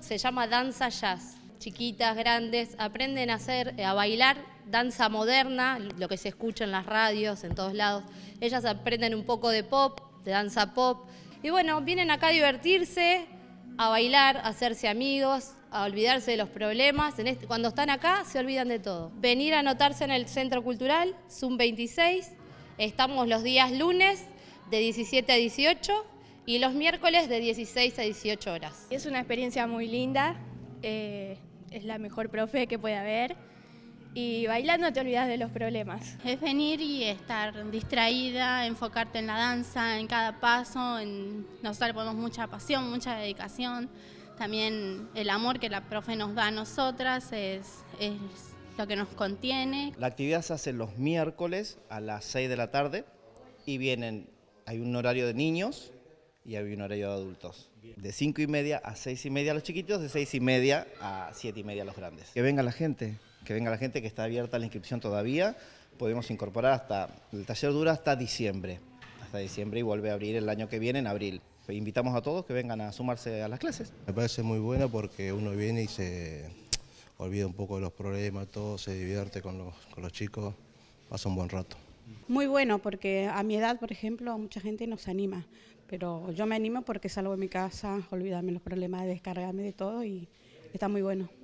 se llama danza jazz. Chiquitas, grandes, aprenden a hacer, eh, a bailar danza moderna, lo que se escucha en las radios, en todos lados. Ellas aprenden un poco de pop, de danza pop. Y bueno, vienen acá a divertirse, a bailar, a hacerse amigos, a olvidarse de los problemas. Este, cuando están acá se olvidan de todo. Venir a anotarse en el Centro Cultural, Zoom 26. Estamos los días lunes de 17 a 18 y los miércoles de 16 a 18 horas. Es una experiencia muy linda, eh, es la mejor profe que puede haber y bailando te olvidas de los problemas. Es venir y estar distraída, enfocarte en la danza, en cada paso, en nosotros ponemos mucha pasión, mucha dedicación. También el amor que la profe nos da a nosotras es, es lo que nos contiene. La actividad se hace los miércoles a las 6 de la tarde y vienen, hay un horario de niños, y había un horario de adultos. De cinco y media a seis y media los chiquitos, de seis y media a siete y media los grandes. Que venga la gente, que venga la gente que está abierta la inscripción todavía. Podemos incorporar hasta, el taller dura hasta diciembre, hasta diciembre y vuelve a abrir el año que viene en abril. Invitamos a todos que vengan a sumarse a las clases. Me parece muy bueno porque uno viene y se olvida un poco de los problemas, todo, se divierte con los, con los chicos, pasa un buen rato. Muy bueno porque a mi edad, por ejemplo, mucha gente nos anima. Pero yo me animo porque salgo de mi casa, olvidarme los problemas, descargarme de todo y está muy bueno.